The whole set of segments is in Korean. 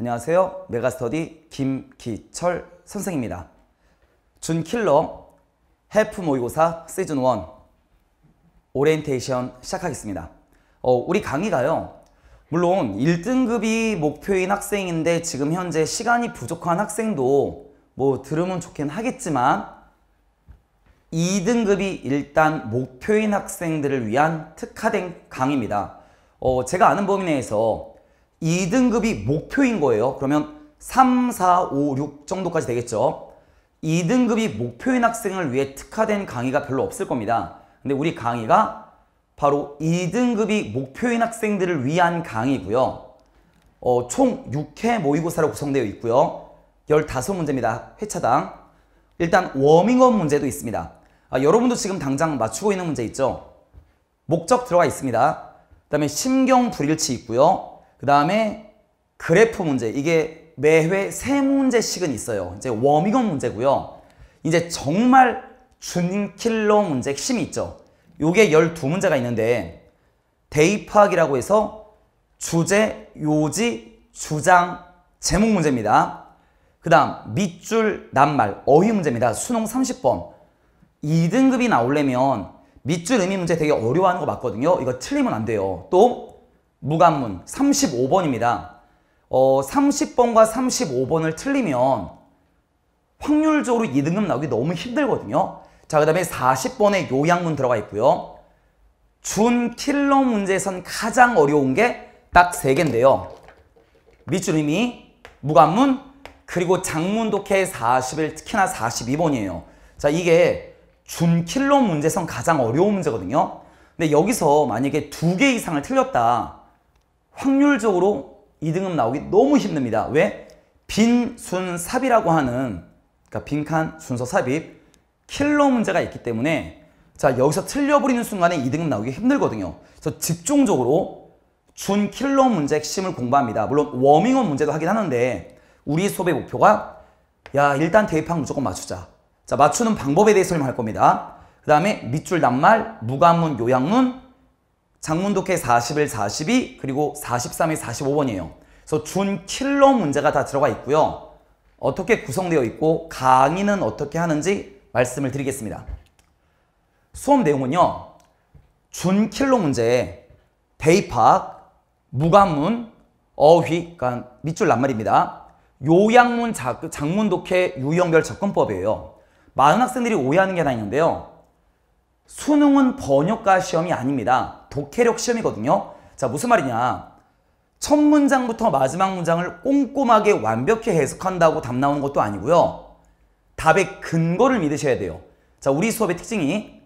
안녕하세요. 메가스터디 김기철 선생입니다. 준킬러 해프 모의고사 시즌 1 오리엔테이션 시작하겠습니다. 어, 우리 강의가요. 물론 1등급이 목표인 학생인데 지금 현재 시간이 부족한 학생도 뭐 들으면 좋긴 하겠지만 2등급이 일단 목표인 학생들을 위한 특화된 강의입니다. 어, 제가 아는 범위 내에서 2등급이 목표인 거예요. 그러면 3, 4, 5, 6 정도까지 되겠죠. 2등급이 목표인 학생을 위해 특화된 강의가 별로 없을 겁니다. 근데 우리 강의가 바로 2등급이 목표인 학생들을 위한 강의고요. 어, 총 6회 모의고사로 구성되어 있고요. 15문제입니다. 회차당. 일단 워밍업 문제도 있습니다. 아, 여러분도 지금 당장 맞추고 있는 문제 있죠? 목적 들어가 있습니다. 그 다음에 심경 불일치 있고요. 그 다음에 그래프 문제 이게 매회 세 문제씩은 있어요. 이제 워밍업 문제고요. 이제 정말 준킬러 문제 핵심이 있죠. 요게 12문제가 있는데 대입학이라고 해서 주제, 요지, 주장, 제목 문제입니다. 그 다음 밑줄, 낱말, 어휘 문제입니다. 수능 30번 2등급이 나오려면 밑줄 의미 문제 되게 어려워하는 거 맞거든요. 이거 틀리면 안 돼요. 또 무관문 35번입니다. 어, 30번과 35번을 틀리면 확률적으로 2등급 나오기 너무 힘들거든요. 자, 그 다음에 40번에 요양문 들어가 있고요. 준 킬러 문제에선 가장 어려운 게 딱 3개인데요. 밑줄임이 무관문 그리고 장문 독해 40일 특히나 42번이에요. 자 이게 준 킬러 문제선 에 가장 어려운 문제거든요. 근데 여기서 만약에 2개 이상을 틀렸다. 확률적으로 2등급 나오기 너무 힘듭니다. 왜? 빈 순삽이라고 하는 그러니까 빈칸 순서 삽입 킬러 문제가 있기 때문에 자 여기서 틀려버리는 순간에 2등급 나오기 힘들거든요. 그래서 집중적으로 준 킬러 문제 핵심을 공부합니다. 물론 워밍업 문제도 하긴 하는데 우리 수업의 목표가 야 일단 대입항 무조건 맞추자. 자 맞추는 방법에 대해 설명할 겁니다. 그 다음에 밑줄 낱말, 무관문, 요양문, 장문독해 41, 42 그리고 43이 45번이에요. 그래서 준 킬러 문제가 다 들어가 있고요. 어떻게 구성되어 있고 강의는 어떻게 하는지 말씀을 드리겠습니다. 수업 내용은요. 준 킬러 문제 대입학, 무관문, 어휘, 그러니까 밑줄 낱말입니다. 요양문 장문독해 유형별 접근법이에요. 많은 학생들이 오해하는 게 하나 있는데요. 수능은 번역가 시험이 아닙니다. 독해력 시험이거든요. 자, 무슨 말이냐. 첫 문장부터 마지막 문장을 꼼꼼하게 완벽히 해석한다고 답 나오는 것도 아니고요. 답의 근거를 믿으셔야 돼요. 자, 우리 수업의 특징이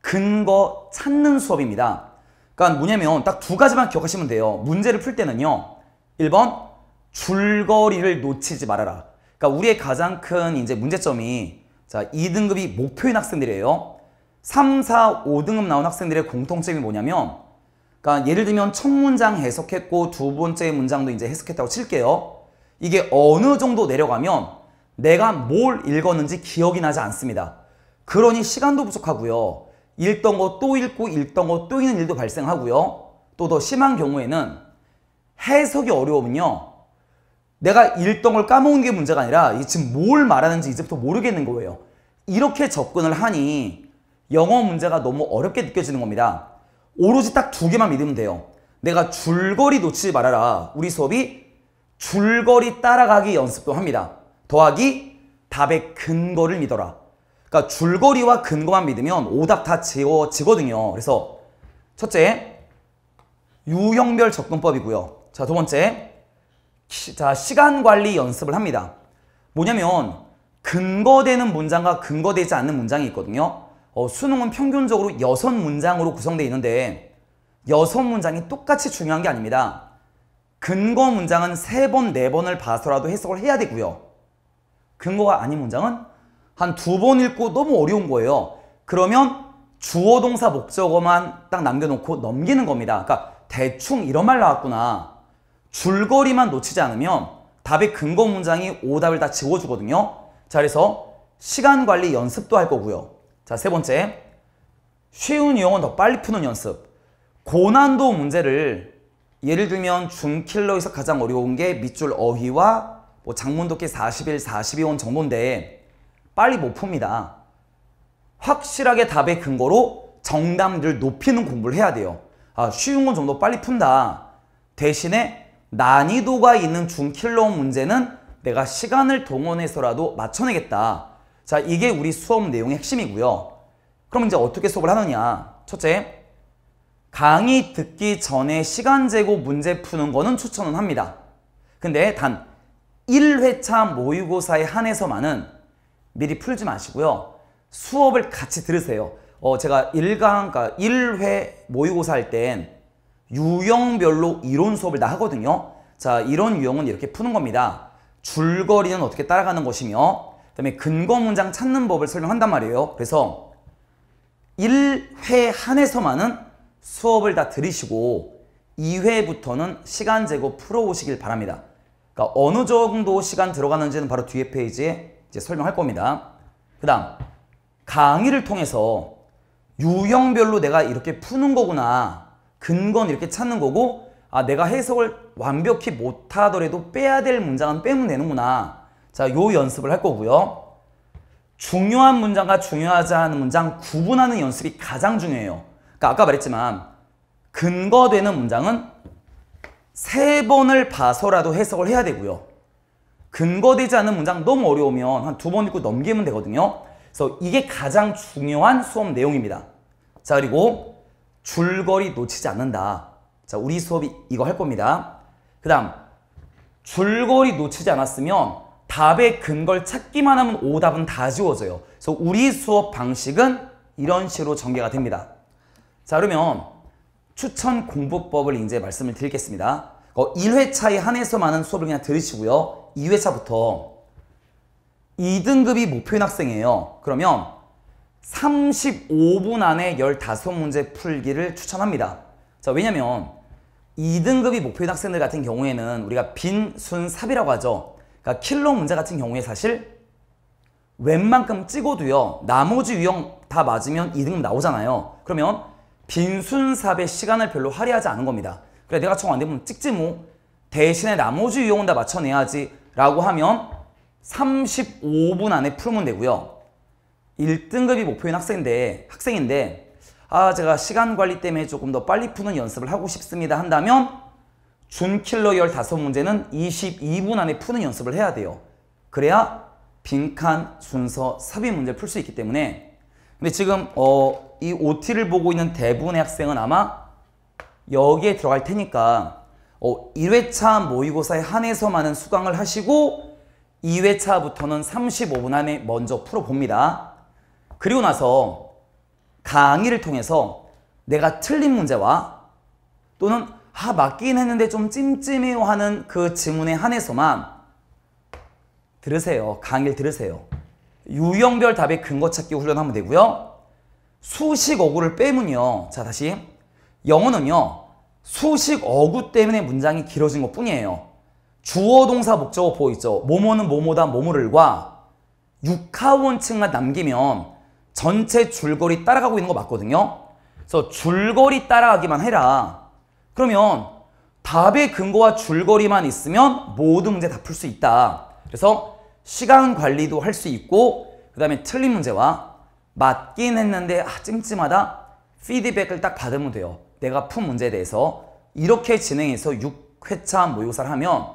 근거 찾는 수업입니다. 그러니까 뭐냐면 딱 두 가지만 기억하시면 돼요. 문제를 풀 때는요. 1번 줄거리를 놓치지 말아라. 그러니까 우리의 가장 큰 이제 문제점이 자, 2등급이 목표인 학생들이에요. 3, 4, 5등급 나온 학생들의 공통점이 뭐냐면 그러니까 예를 들면 첫 문장 해석했고 두 번째 문장도 이제 해석했다고 칠게요. 이게 어느 정도 내려가면 내가 뭘 읽었는지 기억이 나지 않습니다. 그러니 시간도 부족하고요. 읽던 거 또 읽고 읽던 거 또 읽는 일도 발생하고요. 또 더 심한 경우에는 해석이 어려우면요. 내가 읽던 걸 까먹은 게 문제가 아니라 지금 뭘 말하는지 이제부터 모르겠는 거예요. 이렇게 접근을 하니 영어 문제가 너무 어렵게 느껴지는 겁니다. 오로지 딱 두 개만 믿으면 돼요. 내가 줄거리 놓치지 말아라. 우리 수업이 줄거리 따라가기 연습도 합니다. 더하기 답의 근거를 믿어라. 그러니까 줄거리와 근거만 믿으면 오답 다 지워지거든요. 그래서 첫째, 유형별 접근법이고요. 자, 두 번째, 시, 자 시간 관리 연습을 합니다. 뭐냐면 근거되는 문장과 근거되지 않는 문장이 있거든요. 어, 수능은 평균적으로 여섯 문장으로 구성되어 있는데 여섯 문장이 똑같이 중요한 게 아닙니다. 근거 문장은 세 번, 네 번을 봐서라도 해석을 해야 되고요. 근거가 아닌 문장은 한 두 번 읽고 너무 어려운 거예요. 그러면 주어 동사 목적어만 딱 남겨놓고 넘기는 겁니다. 그러니까 대충 이런 말 나왔구나. 줄거리만 놓치지 않으면 답의 근거 문장이 오답을 다 지워주거든요. 자, 그래서 시간 관리 연습도 할 거고요. 자, 세 번째. 쉬운 유형은 더 빨리 푸는 연습. 고난도 문제를 예를 들면 중킬러에서 가장 어려운 게 밑줄 어휘와 뭐 장문독기 41, 42원 정도인데 빨리 못 풉니다. 확실하게 답의 근거로 정답률 높이는 공부를 해야 돼요. 아, 쉬운 건 좀 더 빨리 푼다. 대신에 난이도가 있는 중킬러 문제는 내가 시간을 동원해서라도 맞춰내겠다. 자, 이게 우리 수업 내용의 핵심이고요. 그럼 이제 어떻게 수업을 하느냐. 첫째, 강의 듣기 전에 시간 재고 문제 푸는 거는 추천은 합니다. 근데 단 1회차 모의고사에 한해서만은 미리 풀지 마시고요. 수업을 같이 들으세요. 어, 제가 1강, 그러니까 1회 모의고사 할 땐 유형별로 이론 수업을 다 하거든요. 자, 이런 유형은 이렇게 푸는 겁니다. 줄거리는 어떻게 따라가는 것이며 그다음에 근거 문장 찾는 법을 설명한단 말이에요. 그래서 1회 한해서만은 수업을 다들이시고 2회부터는 시간 제고 풀어오시길 바랍니다. 그러니까 어느 정도 시간 들어가는지는 바로 뒤에 페이지에 이제 설명할 겁니다. 그 다음 강의를 통해서 유형별로 내가 이렇게 푸는 거구나 근거는 이렇게 찾는 거고 아 내가 해석을 완벽히 못하더라도 빼야 될 문장은 빼면 되는구나 자, 요 연습을 할 거고요. 중요한 문장과 중요하지 않은 문장 구분하는 연습이 가장 중요해요. 그러니까 아까 말했지만 근거되는 문장은 세 번을 봐서라도 해석을 해야 되고요. 근거되지 않은 문장 너무 어려우면 한 두 번 읽고 넘기면 되거든요. 그래서 이게 가장 중요한 수업 내용입니다. 자 그리고 줄거리 놓치지 않는다. 자 우리 수업이 이거 할 겁니다. 그 다음 줄거리 놓치지 않았으면 답의 근거를 찾기만 하면 오답은 다 지워져요. 그래서 우리 수업 방식은 이런 식으로 전개가 됩니다. 자 그러면 추천 공부법을 이제 말씀을 드리겠습니다. 어, 1회차에 한해서만은 수업을 그냥 들으시고요. 2회차부터 2등급이 목표인 학생이에요. 그러면 35분 안에 15문제 풀기를 추천합니다. 자, 왜냐면 2등급이 목표인 학생들 같은 경우에는 우리가 빈순삽이라고 하죠. 그러니까 킬러 문제 같은 경우에 사실 웬만큼 찍어도요. 나머지 유형 다 맞으면 2등급 나오잖아요. 그러면 빈순삽의 시간을 별로 할애하지 않은 겁니다. 그래 내가 정안 되면 찍지 뭐. 대신에 나머지 유형은 다 맞춰내야지 라고 하면 35분 안에 풀면 되고요. 1등급이 목표인 학생인데 학생인데 아 제가 시간 관리 때문에 조금 더 빨리 푸는 연습을 하고 싶습니다 한다면 준킬러 15문제는 22분 안에 푸는 연습을 해야 돼요. 그래야 빈칸 순서 삽입 문제 풀 수 있기 때문에 근데 지금 어, 이 OT를 보고 있는 대부분의 학생은 아마 여기에 들어갈 테니까 어, 1회차 모의고사에 한해서만은 수강을 하시고 2회차부터는 35분 안에 먼저 풀어봅니다. 그리고 나서 강의를 통해서 내가 틀린 문제와 또는 다 맞긴 했는데 좀 찜찜해요 하는 그 질문에 한해서만 들으세요. 강의를 들으세요. 유형별 답의 근거 찾기 훈련하면 되고요. 수식 어구를 빼면요. 자 다시 영어는요. 수식 어구 때문에 문장이 길어진 것 뿐이에요. 주어 동사 목적어 보이죠. 모모는 모모다 모모를과 육하원층만 남기면 전체 줄거리 따라가고 있는 거 맞거든요. 그래서 줄거리 따라가기만 해라. 그러면 답의 근거와 줄거리만 있으면 모든 문제 다 풀 수 있다. 그래서 시간 관리도 할 수 있고 그 다음에 틀린 문제와 맞긴 했는데 아, 찜찜하다 피드백을 딱 받으면 돼요. 내가 푼 문제에 대해서 이렇게 진행해서 6회차 모의고사를 하면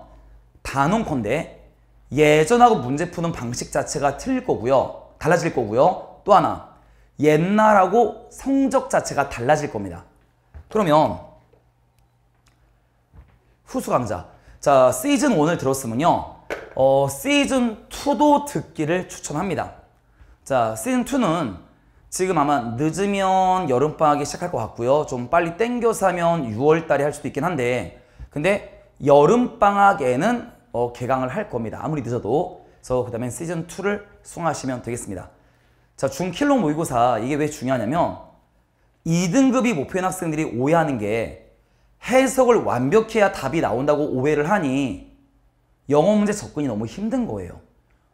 단언컨대 예전하고 문제 푸는 방식 자체가 틀릴 거고요. 달라질 거고요. 또 하나 옛날하고 성적 자체가 달라질 겁니다. 그러면 후수 강좌. 자, 시즌 1을 들었으면요. 어, 시즌 2도 듣기를 추천합니다. 자, 시즌 2는 지금 아마 늦으면 여름방학이 시작할 것 같고요. 좀 빨리 땡겨서 하면 6월달에 할 수도 있긴 한데 근데 여름방학에는 어, 개강을 할 겁니다. 아무리 늦어도. 그그 다음에 시즌 2를 수강하시면 되겠습니다. 자, 중킬로 모의고사 이게 왜 중요하냐면 2등급이 목표인 학생들이 오해하는 게 해석을 완벽 해야 답이 나온다고 오해를 하니 영어 문제 접근이 너무 힘든 거예요.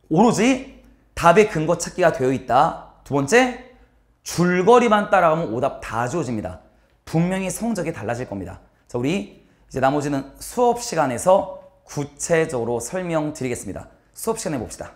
오로지 답의 근거 찾기가 되어 있다. 두 번째, 줄거리만 따라가면 오답 다 주어집니다. 분명히 성적이 달라질 겁니다. 자, 우리 이제 나머지는 수업 시간에서 구체적으로 설명드리겠습니다. 수업 시간에 봅시다.